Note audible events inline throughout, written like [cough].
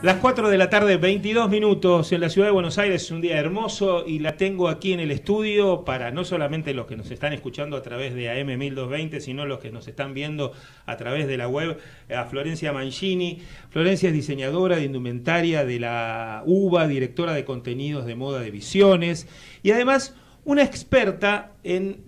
Las 4 de la tarde, 22 minutos en la ciudad de Buenos Aires, es un día hermoso y la tengo aquí en el estudio para no solamente los que nos están escuchando a través de AM1220, sino los que nos están viendo a través de la web, a Florencia Mancini. Florencia es diseñadora de indumentaria de la UBA, directora de contenidos de moda de visiones y además una experta en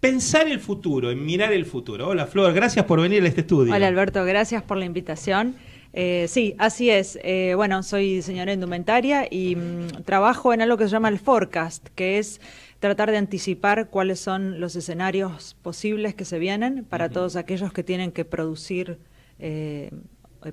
pensar el futuro, en mirar el futuro. Hola Flor, gracias por venir a este estudio. Hola Alberto, gracias por la invitación. Eh, sí, así es. Eh, bueno, soy diseñadora indumentaria y mm, trabajo en algo que se llama el forecast, que es tratar de anticipar cuáles son los escenarios posibles que se vienen para todos aquellos que tienen que producir eh,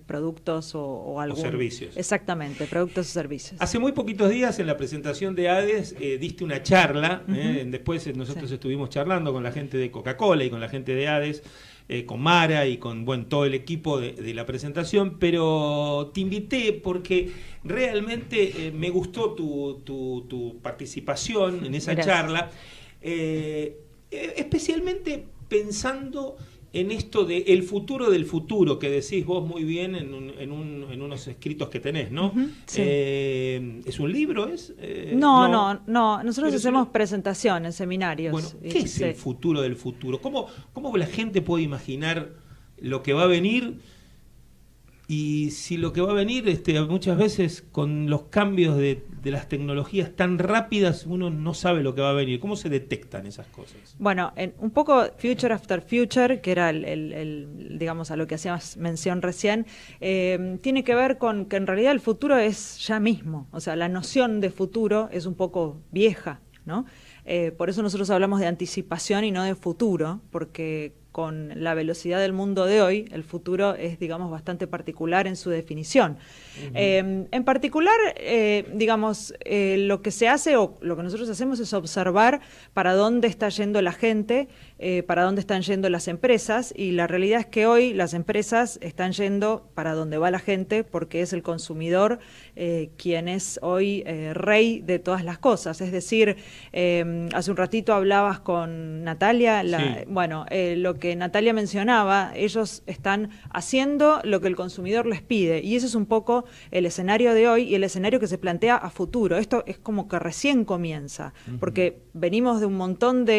productos o, o servicios. Exactamente, productos o servicios. Hace muy poquitos días en la presentación de ADES diste una charla, después nosotros estuvimos charlando con la gente de Coca-Cola y con la gente de ADES eh, con Mara y con todo el equipo de, la presentación, pero te invité porque realmente eh, me gustó tu, tu, participación en esa charla, eh, e-, especialmente pensando en esto de el futuro del futuro, que decís vos muy bien en, unos escritos que tenés, ¿no? Eh, ¿Es un libro? ¿Es? Eh, no, no, no, Nosotros hacemos presentaciones, seminarios. Bueno, ¿qué es el futuro del futuro? ¿Cómo, ¿Cómo la gente puede imaginar lo que va a venir? Y si lo que va a venir, este, muchas veces con los cambios de, las tecnologías tan rápidas, uno no sabe lo que va a venir. ¿Cómo se detectan esas cosas? Bueno, en, un poco Future After Future, que era el, digamos, a lo que hacíamos mención recién, eh, tiene que ver con que en realidad el futuro es ya mismo. O sea, la noción de futuro es un poco vieja, ¿no? Eh, por eso nosotros hablamos de anticipación y no de futuro, porque con la velocidad del mundo de hoy, el futuro es, digamos, bastante particular en su definición. Eh, en particular, eh, digamos, eh, lo que se hace o lo que nosotros hacemos es observar para dónde está yendo la gente, para dónde están yendo las empresas, y la realidad es que hoy las empresas están yendo para dónde va la gente porque es el consumidor quien es hoy rey de todas las cosas. Es decir, hace un ratito hablabas con Natalia, bueno, lo que Natalia mencionaba, ellos están haciendo lo que el consumidor les pide y ese es un poco el escenario de hoy y el escenario que se plantea a futuro. Esto es como que recién comienza, porque venimos de un montón de,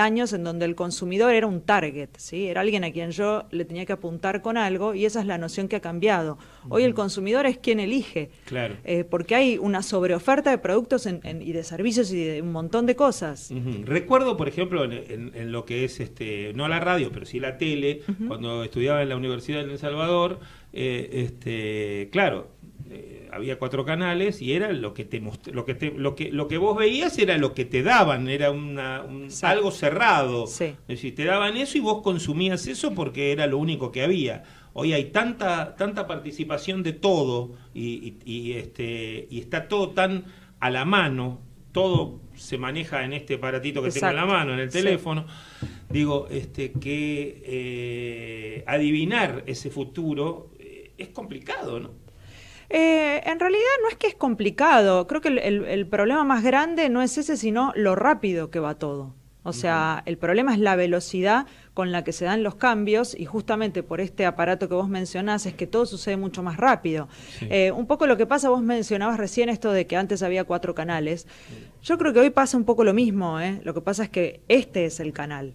años en donde el consumidor era un target, ¿sí? era alguien a quien yo le tenía que apuntar con algo y esa es la noción que ha cambiado. Hoy el consumidor es quien elige, claro. Eh, porque hay una sobreoferta de productos y de servicios y de un montón de cosas. Recuerdo, por ejemplo, en, lo que es este, no la radio, pero sí la tele, cuando estudiaba en la Universidad de El Salvador, eh, este, claro, eh, había cuatro canales y era lo que te lo que te, lo que lo que vos veías era lo que te daban era una, un, algo cerrado sí. es decir te daban eso y vos consumías eso porque era lo único que había hoy hay tanta tanta participación de todo y, y este y está todo tan a la mano todo se maneja en este aparatito que tengo en la mano, en el teléfono. Digo, este, que eh, adivinar ese futuro eh, es complicado, ¿no? Eh, en realidad no es que es complicado, creo que el problema más grande no es ese, sino lo rápido que va todo. O sea, el problema es la velocidad con la que se dan los cambios y justamente por este aparato que vos mencionás es que todo sucede mucho más rápido. Eh, un poco lo que pasa, vos mencionabas recién esto de que antes había cuatro canales. Yo creo que hoy pasa un poco lo mismo, ¿eh? lo que pasa es que este es el canal.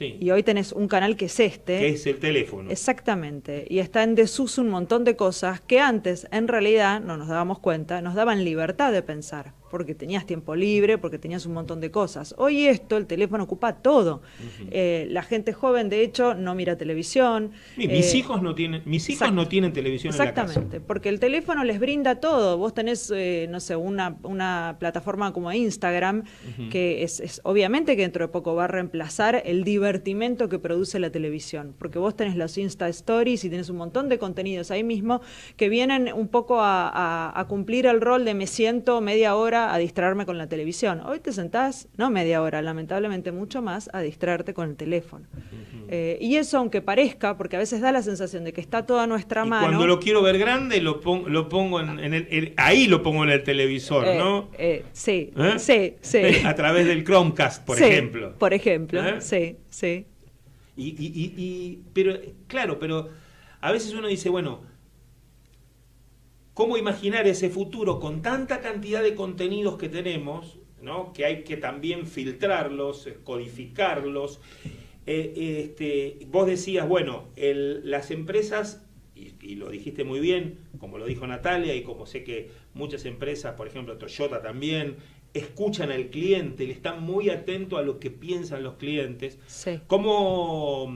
Y hoy tenés un canal que es este. Que es el teléfono. Exactamente. Y está en desuso un montón de cosas que antes, en realidad, no nos dábamos cuenta, nos daban libertad de pensar porque tenías tiempo libre, porque tenías un montón de cosas. Hoy esto, el teléfono ocupa todo. Eh, la gente joven, de hecho, no mira televisión. mis eh, hijos no tienen, mis hijos no tienen televisión. Exactamente, en la casa. porque el teléfono les brinda todo. Vos tenés, eh, no sé, una, plataforma como Instagram, que es, obviamente que dentro de poco va a reemplazar el divertimento que produce la televisión, porque vos tenés los Insta Stories y tenés un montón de contenidos ahí mismo que vienen un poco a cumplir el rol de me siento media hora a distraerme con la televisión. Hoy te sentás, no media hora, lamentablemente mucho más, a distraerte con el teléfono. Eh, y eso, aunque parezca, porque a veces da la sensación de que está toda nuestra mano. Cuando lo quiero ver grande, lo, lo pongo en, el, ahí lo pongo en el televisor, eh, ¿no? Eh, sí, sí, sí. [laughs] A través del Chromecast, por ejemplo. Por ejemplo, sí, sí. Y, y, pero, claro, pero a veces uno dice, bueno, ¿Cómo imaginar ese futuro con tanta cantidad de contenidos que tenemos, que hay que también filtrarlos, eh, codificarlos? Eh, este, vos decías, bueno, las empresas, y, lo dijiste muy bien, como lo dijo Natalia y como sé que muchas empresas, por ejemplo Toyota también, escuchan al cliente, le están muy atentos a lo que piensan los clientes. ¿Cómo,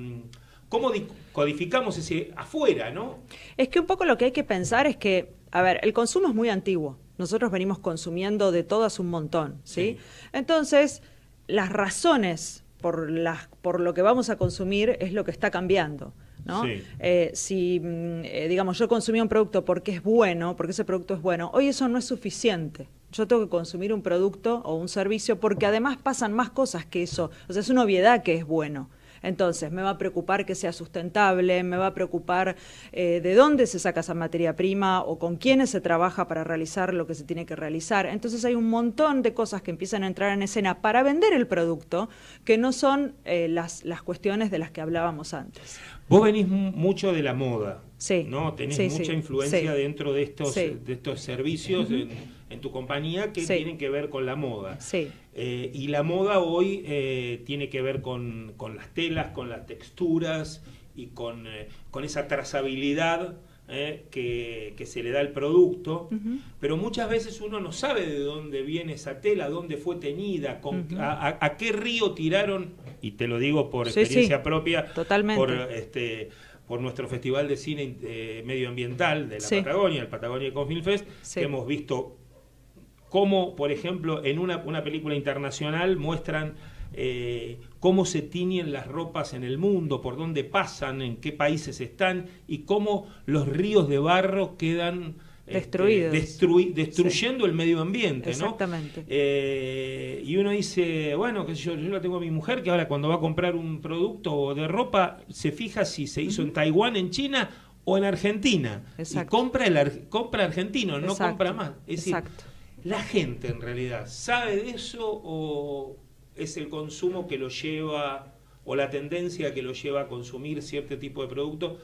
¿Cómo codificamos ese afuera, no? Es que un poco lo que hay que pensar es que a ver, el consumo es muy antiguo. Nosotros venimos consumiendo de todas un montón, ¿sí? Entonces, las razones por, las, por lo que vamos a consumir es lo que está cambiando. ¿no? Eh, si, mm, eh, digamos, yo consumí un producto porque es bueno, porque ese producto es bueno, hoy eso no es suficiente. Yo tengo que consumir un producto o un servicio porque además pasan más cosas que eso. O sea, es una obviedad que es bueno. Entonces, me va a preocupar que sea sustentable, me va a preocupar eh, de dónde se saca esa materia prima o con quiénes se trabaja para realizar lo que se tiene que realizar. Entonces, hay un montón de cosas que empiezan a entrar en escena para vender el producto que no son eh, las, cuestiones de las que hablábamos antes. Vos venís mucho de la moda, sí, ¿no? Tenés mucha influencia dentro de estos, de estos servicios en, en tu compañía que tienen que ver con la moda. Sí. Eh, y la moda hoy eh, tiene que ver con, las telas, con las texturas y con, eh, esa trazabilidad que, se le da al producto. Pero muchas veces uno no sabe de dónde viene esa tela, dónde fue teñida, con, a, qué río tiraron, y te lo digo por experiencia propia, Totalmente. por este por nuestro Festival de Cine Medioambiental de la Patagonia, el Patagonia Confilm Fest, que hemos visto como, por ejemplo, en una, película internacional muestran eh, cómo se tiñen las ropas en el mundo, por dónde pasan, en qué países están y cómo los ríos de barro quedan este, destruidos. destruyendo el medio ambiente, Exactamente. Eh, y uno dice, bueno, yo, yo la tengo a mi mujer que ahora cuando va a comprar un producto de ropa se fija si se hizo en Taiwán, en China o en Argentina. Y compra, el, compra argentino, no compra más. Exacto. ¿La gente en realidad sabe de eso o es el consumo que lo lleva o la tendencia que lo lleva a consumir cierto tipo de producto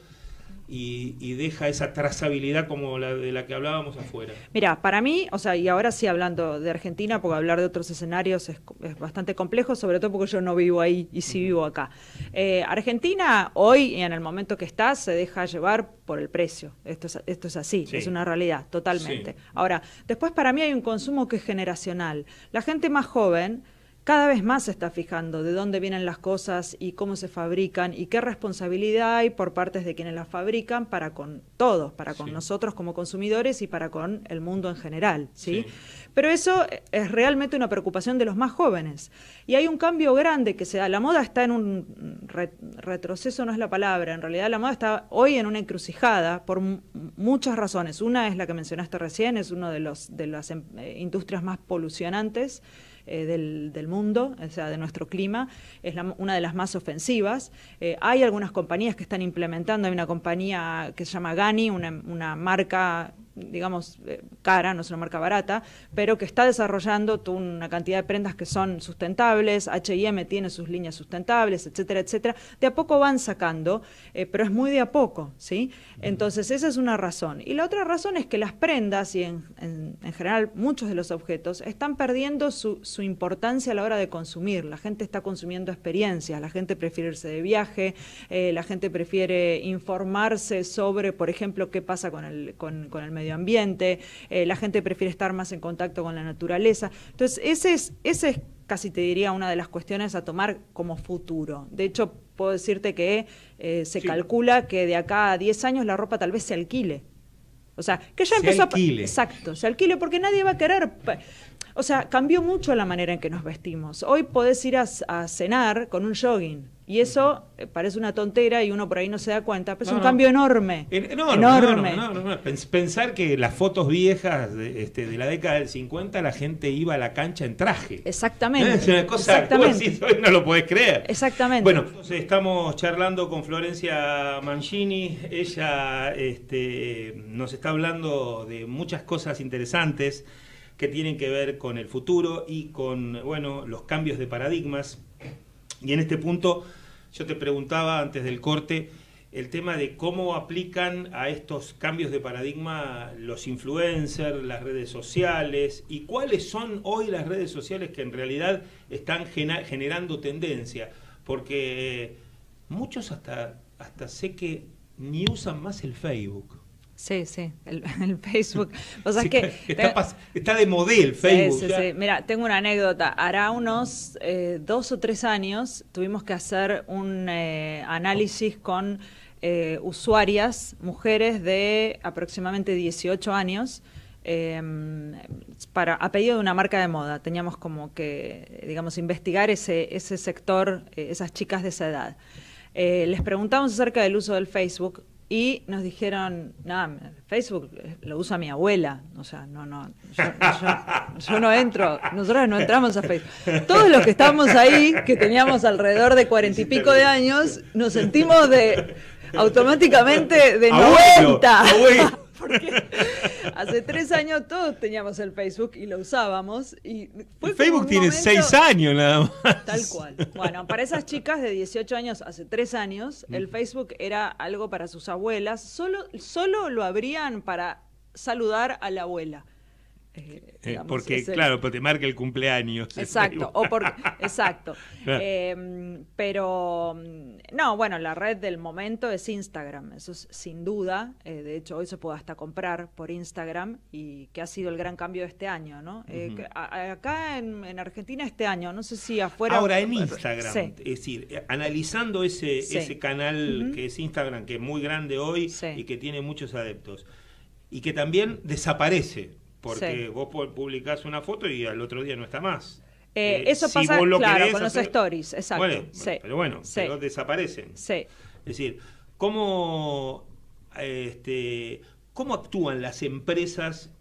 y, deja esa trazabilidad como la de la que hablábamos afuera. Mira, para mí, o sea, y ahora sí hablando de Argentina, porque hablar de otros escenarios es, bastante complejo, sobre todo porque yo no vivo ahí y sí vivo acá. Eh, Argentina hoy, y en el momento que está, se deja llevar por el precio. Esto es, esto es así, es una realidad, totalmente. Ahora, después para mí hay un consumo que es generacional. La gente más joven cada vez más se está fijando de dónde vienen las cosas y cómo se fabrican y qué responsabilidad hay por parte de quienes las fabrican para con todos, para con nosotros como consumidores y para con el mundo en general. ¿sí? Pero eso es realmente una preocupación de los más jóvenes. Y hay un cambio grande que se da. La moda está en un retroceso, no es la palabra. En realidad la moda está hoy en una encrucijada por muchas razones. Una es la que mencionaste recién, es una de, de las em-, eh, industrias más polucionantes eh, del, mundo, o sea, de nuestro clima, es una de las más ofensivas. Eh, hay algunas compañías que están implementando, hay una compañía que se llama Gani, una, una marca digamos, eh, cara, no es una marca barata, pero que está desarrollando una cantidad de prendas que son sustentables, HM tiene sus líneas sustentables, etcétera, etcétera. De a poco van sacando, eh, pero es muy de a poco, ¿sí? Entonces, esa es una razón. Y la otra razón es que las prendas y en, general muchos de los objetos están perdiendo su, importancia a la hora de consumir. La gente está consumiendo experiencias, la gente prefiere irse de viaje, eh, la gente prefiere informarse sobre, por ejemplo, qué pasa con el, con, con el medio ambiente, eh, la gente prefiere estar más en contacto con la naturaleza. Entonces, ese es, ese es casi te diría una de las cuestiones a tomar como futuro. De hecho, puedo decirte que eh, se calcula que de acá a 10 años la ropa tal vez se alquile. O sea, que ya empezó alquile. Exacto, se alquile porque nadie va a querer... O sea, cambió mucho la manera en que nos vestimos. Hoy podés ir a, a cenar con un jogging. Y eso eh, parece una tontera y uno por ahí no se da cuenta, pero es un cambio enorme. enorme, Pensar que las fotos viejas de, este, la década del 50 la gente iba a la cancha en traje. Exactamente. Es una cosa Exactamente. no lo podés creer. Exactamente. Bueno, estamos charlando con Florencia Mancini. Ella este, nos está hablando de muchas cosas interesantes que tienen que ver con el futuro y con bueno, los cambios de paradigmas. Y en este punto yo te preguntaba antes del corte el tema de cómo aplican a estos cambios de paradigma los influencers, las redes sociales y cuáles son hoy las redes sociales que en realidad están generando tendencia. Porque eh, muchos hasta, hasta sé que ni usan más el Facebook. Sí, sí, el, [laughs] Facebook. que [laughs] está, de modelo Facebook. Sí, sí, Mira, tengo una anécdota. Hará unos eh, dos o tres años tuvimos que hacer un eh, análisis con eh, usuarias, mujeres de aproximadamente 18 años, em, para, a pedido de una marca de moda. Teníamos como que, digamos, investigar ese, ese sector, esas chicas de esa edad. les preguntamos acerca del uso del Facebook y nos dijeron, nada, Facebook eh, lo usa mi abuela, o sea, no, no, yo, no entro, nosotros no entramos a Facebook. Todos los que estábamos ahí, que teníamos alrededor de cuarenta y pico de años, nos sentimos de automáticamente de 90 porque [laughs] hace tres años todos teníamos el Facebook y lo usábamos. Y Facebook tiene seis años nada más. Tal cual. Bueno, para esas chicas de 18 años, hace tres años, el mm. Facebook era algo para sus abuelas. Solo, solo lo abrían para saludar a la abuela. Eh, eh, porque, claro, porque te marca el cumpleaños. Exacto, o por exacto. [laughs] Em, pero, mm, no, bueno, la red del momento es Instagram, eso es sin duda. Eh, de hecho, hoy se puede hasta comprar por Instagram y que ha sido el gran cambio de este año, ¿no? acá en, Argentina este año, no sé si afuera. Ahora en Instagram, es decir, analizando ese, ese canal que es Instagram, que es muy grande hoy y que tiene muchos adeptos, y que también desaparece porque vos publicás una foto y al otro día no está más. Eh, eh, eso pasa, con los stories, exacto. Bueno, Pero bueno, pero desaparecen. Es decir, ¿cómo, este, cómo actúan las empresas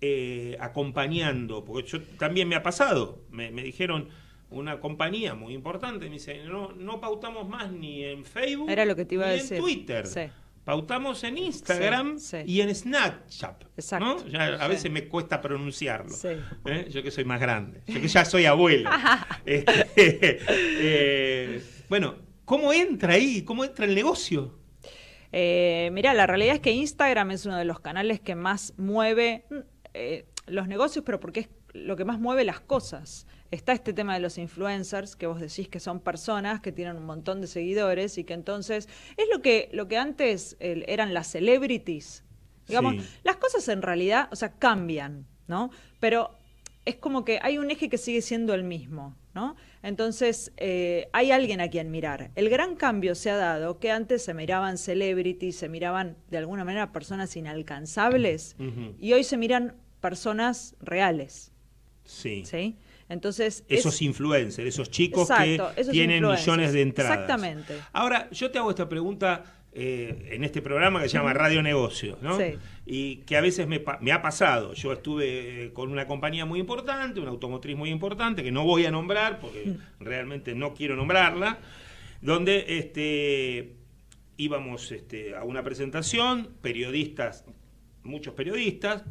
eh, acompañando? Porque yo también me ha pasado, me, dijeron una compañía muy importante, me dice, no, no pautamos más ni en Facebook ni en Twitter pautamos en Instagram y en Snapchat. a veces me cuesta pronunciarlo. ¿eh? Yo que soy más grande, yo que ya soy abuela. [laughs] Este, [laughs] eh, bueno, ¿cómo entra ahí? ¿Cómo entra el negocio? Eh, mira, la realidad es que Instagram es uno de los canales que más mueve mm, eh, los negocios, pero porque es lo que más mueve las cosas está este tema de los influencers, que vos decís que son personas que tienen un montón de seguidores y que entonces es lo que, lo que antes eran las celebrities. Digamos, las cosas en realidad, o sea, cambian, ¿no? Pero es como que hay un eje que sigue siendo el mismo, ¿no? Entonces, eh, hay alguien a quien mirar. El gran cambio se ha dado que antes se miraban celebrities, se miraban de alguna manera personas inalcanzables y hoy se miran personas reales. Sí. ¿Sí? Entonces, esos influencers, esos chicos que tienen millones de entradas. Exactamente. Ahora, yo te hago esta pregunta eh, en este programa que se llama Radio Negocios, ¿no? Sí. Y que a veces me, ha pasado. Yo estuve eh, con una compañía muy importante, una automotriz muy importante, que no voy a nombrar porque realmente no quiero nombrarla, donde este, íbamos este, a una presentación, periodistas, muchos periodistas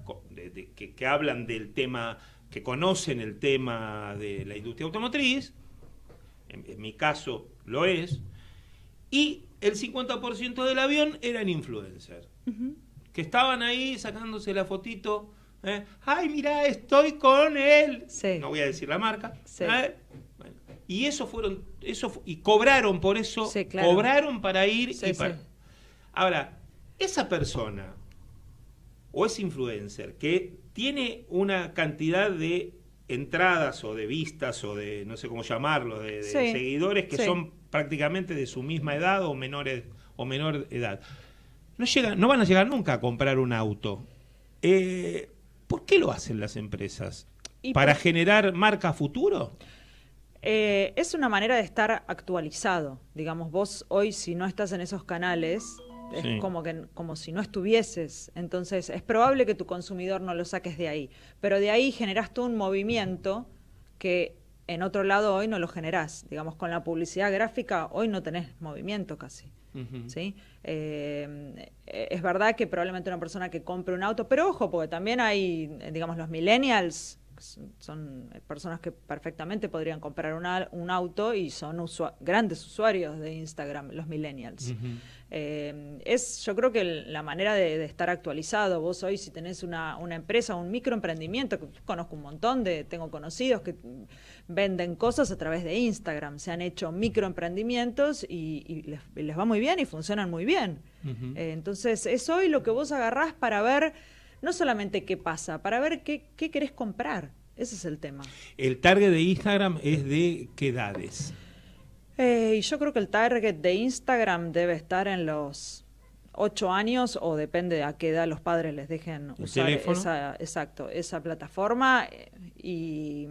que hablan del tema que conocen el tema de la industria automotriz, en, mi caso lo es, y el 50% del avión eran influencers, que estaban ahí sacándose la fotito, ¿eh? ay, mira, estoy con él, no voy a decir la marca, ¿eh? y eso fueron, eso, y cobraron por eso, cobraron para ir y para... Ahora, esa persona o ese influencer que tiene una cantidad de entradas o de vistas o de no sé cómo llamarlo, de, seguidores que son prácticamente de su misma edad o menores o menor edad. No llegan, no van a llegar nunca a comprar un auto. Eh, ¿Por qué lo hacen las empresas? ¿Para generar marca futuro? Eh, es una manera de estar actualizado. Digamos, vos hoy si no estás en esos canales, es como, que, como si no estuvieses. Entonces, es probable que tu consumidor no lo saques de ahí. Pero de ahí generas tú un movimiento que en otro lado hoy no lo generás. Digamos, con la publicidad gráfica hoy no tenés movimiento casi. ¿sí? Eh, es verdad que probablemente una persona que compre un auto, pero ojo, porque también hay, digamos, los millennials son personas que perfectamente podrían comprar un auto y son grandes usuarios de Instagram, los millennials. Eh, es, yo creo que la manera de, estar actualizado, vos hoy si tenés una, una empresa, un microemprendimiento, que conozco un montón de, tengo conocidos que venden cosas a través de Instagram, se han hecho microemprendimientos y, y les, va muy bien y funcionan muy bien. Eh, entonces es hoy lo que vos agarrás para ver no solamente qué pasa, para ver qué, querés comprar. Ese es el tema. ¿El target de Instagram es de qué edades? Eh, yo creo que el target de Instagram debe estar en los 8 años o depende a qué edad los padres les dejen usar exacto, esa plataforma eh, y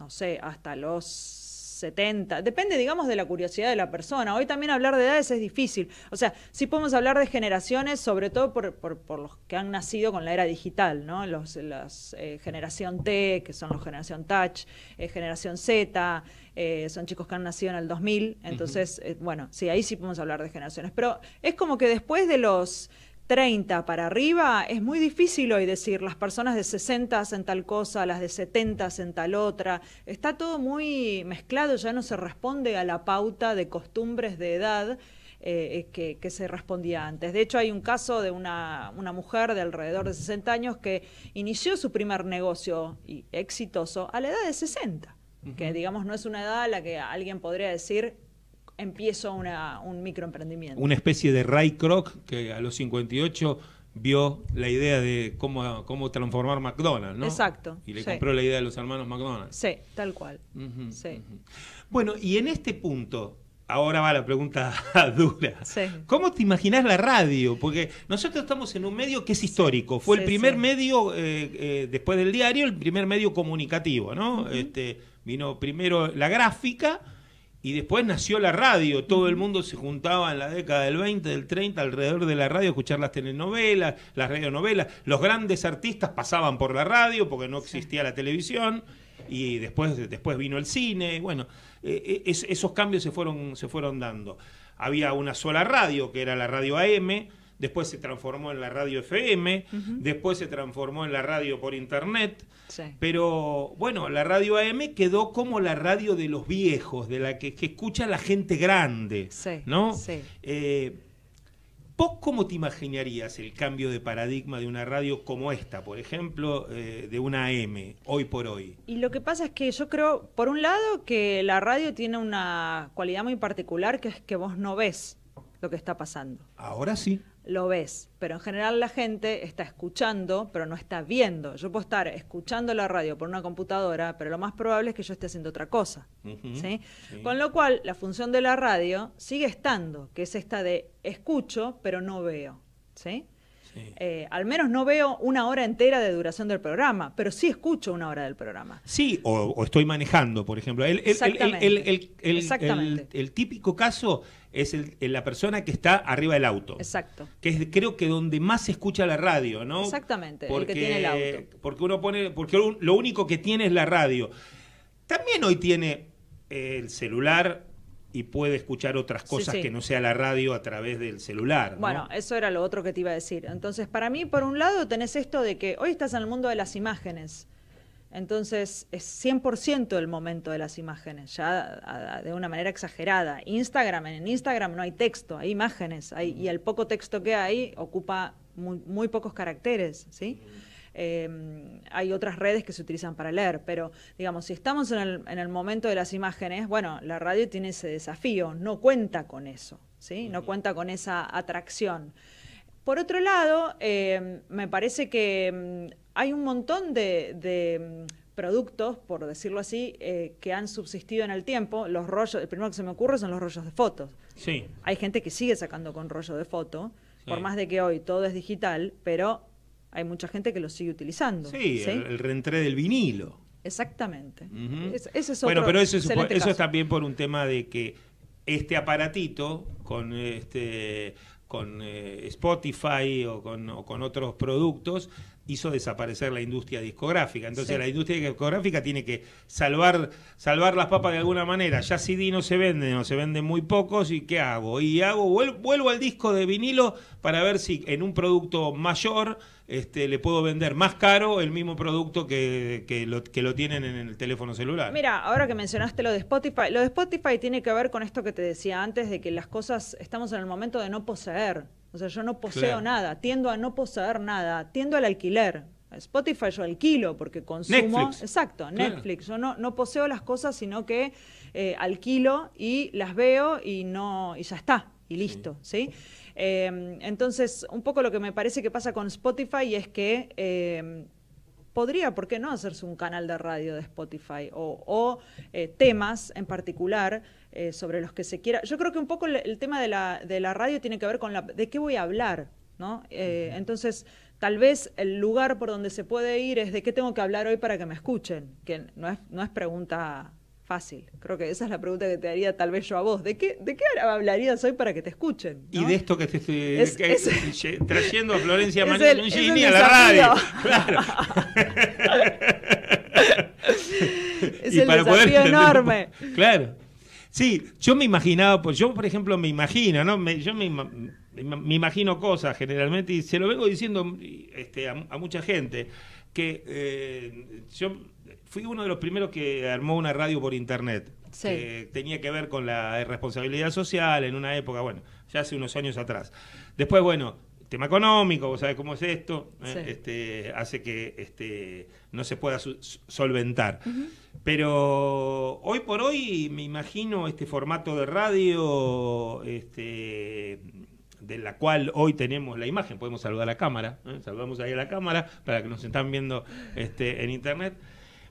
no sé, hasta los 70. Depende, digamos, de la curiosidad de la persona. Hoy también hablar de edades es difícil. O sea, sí podemos hablar de generaciones, sobre todo por, los que han nacido con la era digital, ¿no? Los, las eh, generación T, que son los generación Touch, eh, generación Z, eh, son chicos que han nacido en el 2000. Entonces, bueno, sí, ahí sí podemos hablar de generaciones. Pero es como que después de los... 30 para arriba, es muy difícil hoy decir las personas de 60 hacen tal cosa, las de 70 hacen tal otra. Está todo muy mezclado, ya no se responde a la pauta de costumbres de edad eh, eh, que, se respondía antes. De hecho, hay un caso de una, mujer de alrededor de 60 años que inició su primer negocio y exitoso a la edad de 60, que digamos no es una edad a la que alguien podría decir empiezo una, un microemprendimiento. Una especie de Ray Kroc que a los 58 vio la idea de cómo, cómo transformar McDonald's, ¿no? Exacto. Y le compró la idea de los hermanos McDonald's. Sí, tal cual. Bueno, y en este punto, ahora va la pregunta [laughs] dura. ¿Cómo te imaginas la radio? Porque nosotros estamos en un medio que es histórico. Fue el primer medio, eh, eh, después del diario, el primer medio comunicativo, ¿no? este, vino primero la gráfica y después nació la radio, todo el mundo se juntaba en la década del 20, del 30 alrededor de la radio a escuchar las telenovelas, las radionovelas, los grandes artistas pasaban por la radio porque no existía la televisión y después, después vino el cine, bueno, eh, eh, esos cambios se fueron, se fueron dando. Había una sola radio que era la radio AM, después se transformó en la radio FM, después se transformó en la radio por internet, pero bueno, la radio AM quedó como la radio de los viejos, de la que, escucha la gente grande, ¿no? Sí. Eh, cómo te imaginarías el cambio de paradigma de una radio como esta, por ejemplo, eh, de una AM, hoy por hoy? Y lo que pasa es que yo creo, por un lado, que la radio tiene una cualidad muy particular que es que vos no ves lo que está pasando. Ahora sí lo ves, pero en general la gente está escuchando, pero no está viendo. Yo puedo estar escuchando la radio por una computadora, pero lo más probable es que yo esté haciendo otra cosa. Con lo cual, la función de la radio sigue estando, que es esta de escucho, pero no veo. ¿sí? Eh, al menos no veo una hora entera de duración del programa, pero sí escucho una hora del programa. Sí, o, estoy manejando, por ejemplo. El, Exactamente. el, típico caso es la persona que está arriba del auto. Exacto. Que es creo que donde más se escucha la radio, ¿no? Exactamente, porque, tiene el auto. Porque uno pone, porque lo único que tiene es la radio. También hoy tiene el celular, y puede escuchar otras cosas que no sea la radio a través del celular. Bueno, eso era lo otro que te iba a decir. Entonces, para mí, por un lado, tenés esto de que hoy estás en el mundo de las imágenes. Entonces, es 100% el momento de las imágenes, ya de una manera exagerada. Instagram, en Instagram no hay texto, hay imágenes, hay, y el poco texto que hay ocupa muy, pocos caracteres, ¿sí? Em, hay otras redes que se utilizan para leer, pero digamos, si estamos en el, momento de las imágenes, bueno, la radio tiene ese desafío, no cuenta con eso, ¿sí? No cuenta con esa atracción. Por otro lado, em, me parece que em, hay un montón de, productos, por decirlo así, eh, que han subsistido en el tiempo. Los rollos, el primero que se me ocurre son los rollos de fotos. Sí. Hay gente que sigue sacando con rollo de foto, por más de que hoy todo es digital, pero hay mucha gente que lo sigue utilizando. Sí, El, reentré del vinilo. Exactamente. bueno, pero eso es, también por un tema de que este aparatito con este con eh, Spotify o con, otros productos, hizo desaparecer la industria discográfica. Entonces la industria discográfica tiene que salvar, salvar las papas de alguna manera. Ya CD no se venden no se venden muy pocos y ¿qué hago? Y hago, vuelvo al disco de vinilo para ver si en un producto mayor este, le puedo vender más caro el mismo producto que, que, lo, que lo tienen en el teléfono celular. Mira, ahora que mencionaste lo de Spotify, lo de Spotify tiene que ver con esto que te decía antes, de que las cosas estamos en el momento de no poseer. O sea, yo no poseo nada, tiendo a no poseer nada, tiendo al alquiler. Spotify yo alquilo porque consumo. Exacto, Netflix. Yo no, no poseo las cosas, sino que eh, alquilo y las veo y no, y ya está y listo, ¿sí? Em, entonces, un poco lo que me parece que pasa con Spotify es que em, podría, ¿por qué no?, hacerse un canal de radio de Spotify o, eh, temas en particular eh, sobre los que se quiera. Yo creo que un poco el, tema de la, radio tiene que ver con la, de qué voy a hablar, ¿no? Eh, entonces... Tal vez el lugar por donde se puede ir es de qué tengo que hablar hoy para que me escuchen, que no es, no es pregunta fácil. Creo que esa es la pregunta que te haría tal vez yo a vos. ¿De qué, de qué hablarías hoy para que te escuchen? Y de esto que te estoy trayendo a Florencia [laughs] Mancini a la radio. [laughs] Claro. [laughs] es el desafío enorme. Claro. Sí, yo me imaginaba, pues yo por ejemplo me imagino, ¿no? yo me, imagino cosas generalmente y se lo vengo diciendo este, a, mucha gente que eh, yo fui uno de los primeros que armó una radio por internet. Sí. tenía que ver con la responsabilidad social en una época, bueno, ya hace unos años atrás. Después, bueno, tema económico, vos sabés cómo es esto, ¿eh? este, hace que este, no se pueda solventar. Pero hoy por hoy me imagino este formato de radio, este, de la cual hoy tenemos la imagen, podemos saludar a la cámara, ¿eh? saludamos ahí a la cámara para que nos están viendo este, en internet.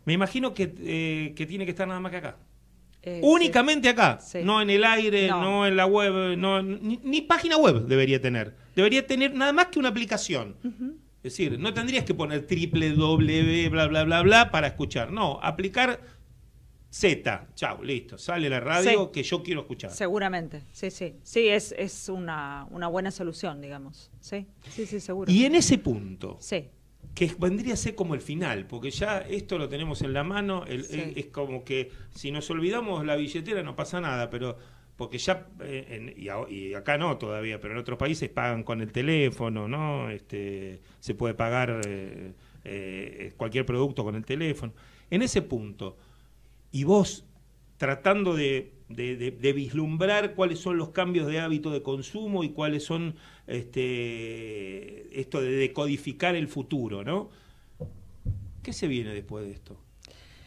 Me imagino eh, que, tiene que estar nada más que acá. Eh, Únicamente acá, no en el aire, no, en la web, no, ni, página web debería tener. Debería tener nada más que una aplicación. Es decir, no tendrías que poner triple W, bla, bla, bla, bla, para escuchar. No, aplicar Z, chau, listo, sale la radio que yo quiero escuchar. Seguramente, sí, sí. Sí, es, es una, buena solución, digamos. Sí, sí, sí, seguro. Y en ese punto, sí que vendría a ser como el final, porque ya esto lo tenemos en la mano, es como que si nos olvidamos la billetera no pasa nada, pero porque ya, eh, y, acá no todavía, pero en otros países pagan con el teléfono, ¿no? Este, se puede pagar eh, eh, cualquier producto con el teléfono. En ese punto, y vos tratando de de, vislumbrar cuáles son los cambios de hábito de consumo y cuáles son este, esto de decodificar el futuro, ¿no? ¿Qué se viene después de esto?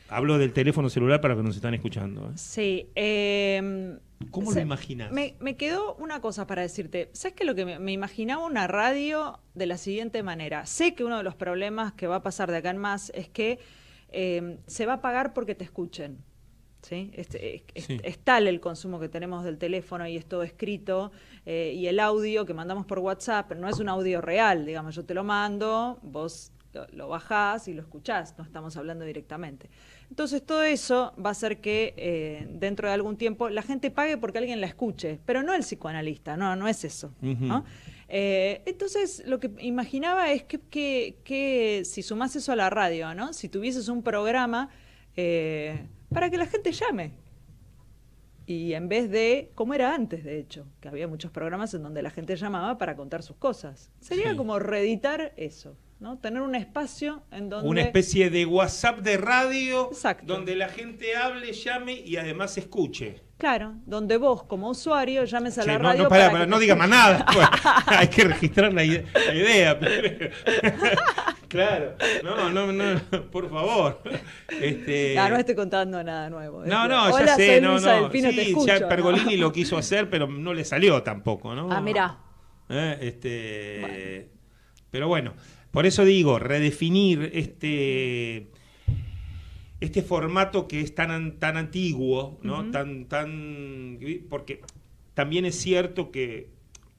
Hablo del teléfono celular para que nos están escuchando. ¿eh? Sí. Em, ¿Cómo lo imaginas? Me, quedó una cosa para decirte. ¿Sabes que lo que me, imaginaba una radio de la siguiente manera? Sé que uno de los problemas que va a pasar de acá en más es que em, se va a pagar porque te escuchen. Este, es, tal el consumo que tenemos del teléfono y es todo escrito, eh, y el audio que mandamos por WhatsApp no es un audio real, digamos, yo te lo mando, vos lo, bajás y lo escuchás, no estamos hablando directamente. Entonces todo eso va a hacer que eh, dentro de algún tiempo la gente pague porque alguien la escuche, pero no el psicoanalista, no, no es eso. Eh, entonces lo que imaginaba es que, si sumás eso a la radio, ¿no? si tuvieses un programa para que la gente llame. Y en vez de, como era antes de hecho, que había muchos programas en donde la gente llamaba para contar sus cosas. Sería como reeditar eso. ¿no? Tener un espacio en donde... Una especie de WhatsApp de radio donde la gente hable, llame y además escuche. Claro, donde vos como usuario llames a la radio... No, para, no diga más nada. Pues. [laughs] hay que registrar La idea. [laughs] Claro, no, no, no, por favor. Este... no estoy contando nada nuevo. No, no, ya sé, no, no. sí, ya Pergolini lo quiso hacer, pero no le salió tampoco, ¿no? Ah, mirá. Eh, este... Pero bueno, por eso digo, redefinir este este formato que es tan, tan antiguo, ¿no? tan, tan. Porque también es cierto que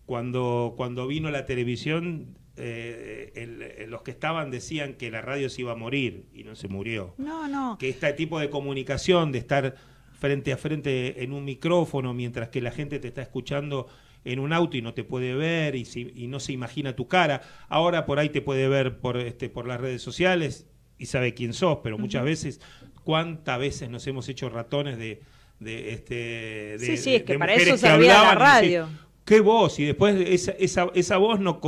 cuando, cuando vino la televisión eh, eh, los que estaban decían que la radio se iba a morir y no se murió. No, no. Que este tipo de comunicación, de estar frente a frente en un micrófono mientras que la gente te está escuchando en un auto y no te puede ver y, no se imagina tu cara. Ahora por ahí te puede ver por, este, por las redes sociales y sabe quién sos, pero muchas veces, ¿cuántas veces nos hemos hecho ratones de... de este, sí, sí, es que para eso servía la radio. ¿Qué voz? Y después esa, esa, voz no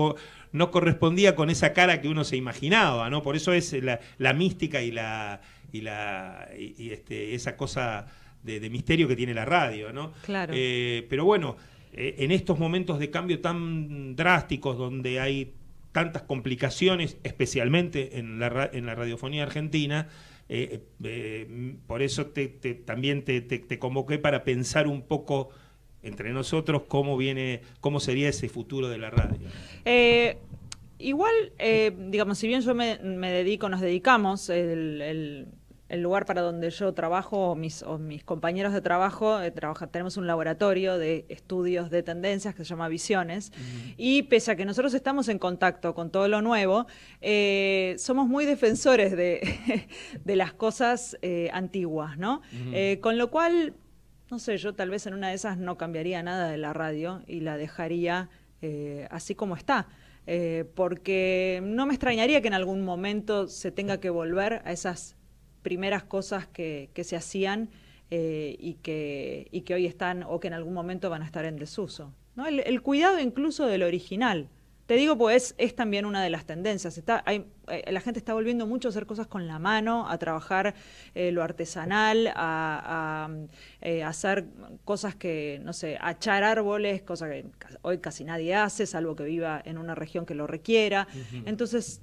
no correspondía con esa cara que uno se imaginaba, ¿no? Por eso es la, mística y la y la y, este, esa cosa de, misterio que tiene la radio, ¿no? Claro. Eh, pero bueno, eh, en estos momentos de cambio tan drásticos donde hay tantas complicaciones, especialmente en la, en la radiofonía argentina, eh, mm, por eso te, también te, te, convoqué para pensar un poco entre nosotros cómo viene, cómo sería ese futuro de la radio. Eh, igual, eh, digamos, si bien yo me, dedico, nos dedicamos, el, lugar para donde yo trabajo, o mis, mis compañeros de trabajo, eh, tenemos un laboratorio de estudios de tendencias que se llama Visiones, y pese a que nosotros estamos en contacto con todo lo nuevo, somos muy defensores de, [laughs] las cosas antiguas, ¿no? con lo cual no sé, yo tal vez en una de esas no cambiaría nada de la radio y la dejaría eh, así como está. Eh, porque no me extrañaría que en algún momento se tenga que volver a esas primeras cosas que, se hacían eh, y, que, que hoy están o que en algún momento van a estar en desuso. ¿no? el, cuidado incluso del original, te digo, pues es también una de las tendencias. Está, eh, la gente está volviendo mucho a hacer cosas con la mano, a trabajar eh, lo artesanal, a, eh, hacer cosas que, no sé, achar árboles, cosa que hoy casi nadie hace, salvo que viva en una región que lo requiera. Entonces,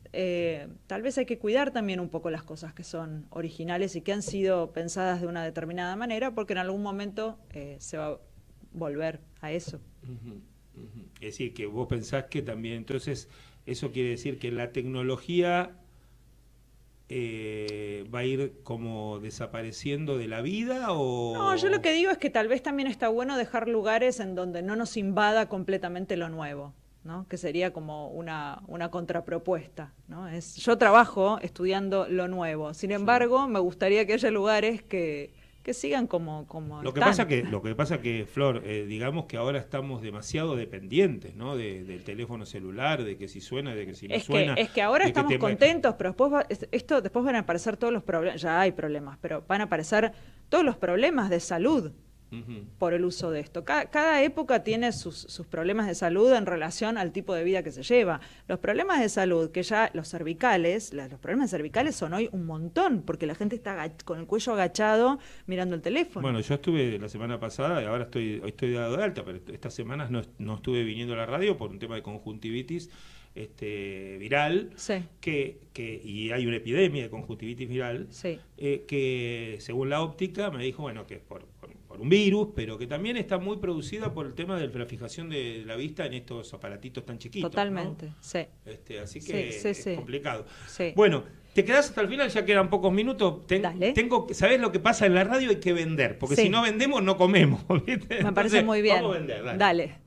tal vez hay que cuidar también un poco las cosas que son originales y que han sido pensadas de una determinada manera, porque en algún momento se va a volver a eso. Es decir, que vos pensás que también, entonces, eso quiere decir que la tecnología eh, va a ir como desapareciendo de la vida o... No, yo lo que digo es que tal vez también está bueno dejar lugares en donde no nos invada completamente lo nuevo. ¿no? que sería como una, contrapropuesta. ¿no? Es, yo trabajo estudiando lo nuevo, sin embargo, me gustaría que haya lugares que, que sigan como, como lo que pasa que lo que pasa que Flor eh, digamos que ahora estamos demasiado dependientes no del teléfono celular de que si suena de que si no es suena que, es que ahora estamos contentos pero después esto después van a aparecer todos los problemas ya hay problemas pero van a aparecer todos los problemas de salud por el uso de esto. Cada, época tiene sus, problemas de salud en relación al tipo de vida que se lleva. Los problemas de salud, que ya los cervicales, los problemas cervicales son hoy un montón, porque la gente está con el cuello agachado mirando el teléfono. Bueno, yo estuve la semana pasada, y ahora estoy, hoy estoy dado de alta, pero estas semanas no, estuve viniendo a la radio por un tema de conjuntivitis este, viral, sí. que, que, y hay una epidemia de conjuntivitis viral, eh, que según la óptica me dijo, bueno, que es por, por un virus, pero que también está muy producida por el tema de la fijación de la vista en estos aparatitos tan chiquitos. Totalmente, sí. Este, así que es complicado. Bueno, te quedas hasta el final, ya quedan pocos minutos. Dale. Tengo, ¿Sabés lo que pasa en la radio? Hay que vender, porque si no vendemos, no comemos. [laughs] Me parece muy bien. Vamos a vender, dale.